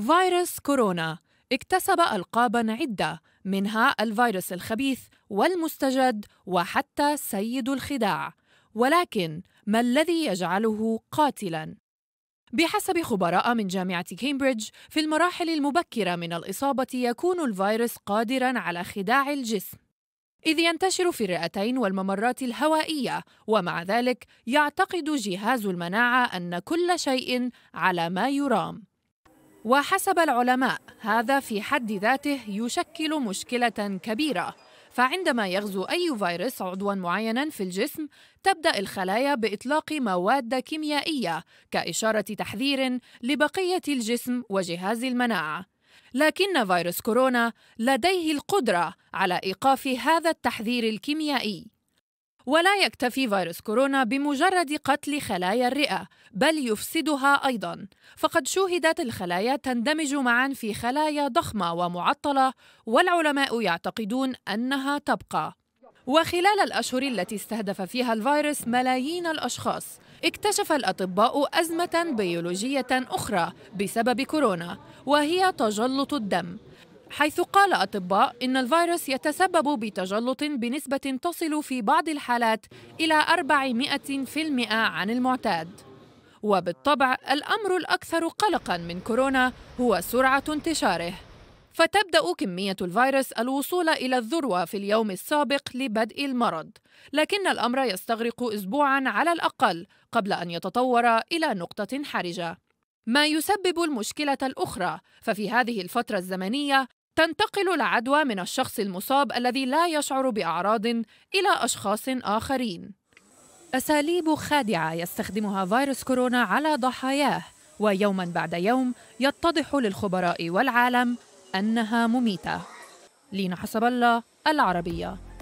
فيروس كورونا اكتسب ألقابا عدة منها الفيروس الخبيث والمستجد وحتى سيد الخداع ولكن ما الذي يجعله قاتلا بحسب خبراء من جامعة كامبريدج في المراحل المبكرة من الإصابة يكون الفيروس قادرا على خداع الجسم إذ ينتشر في الرئتين والممرات الهوائية ومع ذلك يعتقد جهاز المناعة أن كل شيء على ما يرام وحسب العلماء هذا في حد ذاته يشكل مشكلة كبيرة فعندما يغزو أي فيروس عضوا معينا في الجسم تبدأ الخلايا بإطلاق مواد كيميائية كإشارة تحذير لبقية الجسم وجهاز المناعة لكن فيروس كورونا لديه القدرة على إيقاف هذا التحذير الكيميائي ولا يكتفي فيروس كورونا بمجرد قتل خلايا الرئة بل يفسدها أيضا فقد شوهدت الخلايا تندمج معا في خلايا ضخمة ومعطلة والعلماء يعتقدون أنها تبقى وخلال الأشهر التي استهدف فيها الفيروس ملايين الأشخاص اكتشف الأطباء أزمة بيولوجية أخرى بسبب كورونا وهي تجلط الدم حيث قال أطباء إن الفيروس يتسبب بتجلط بنسبة تصل في بعض الحالات إلى 400% عن المعتاد وبالطبع الأمر الأكثر قلقاً من كورونا هو سرعة انتشاره فتبدأ كمية الفيروس الوصول إلى الذروة في اليوم السابق لبدء المرض، لكن الأمر يستغرق أسبوعاً على الأقل قبل أن يتطور إلى نقطة حرجة. ما يسبب المشكلة الأخرى، ففي هذه الفترة الزمنية تنتقل العدوى من الشخص المصاب الذي لا يشعر باعراض الى اشخاص اخرين اساليب خادعه يستخدمها فيروس كورونا على ضحاياه ويوما بعد يوم يتضح للخبراء والعالم انها مميته لينا حسب الله العربيه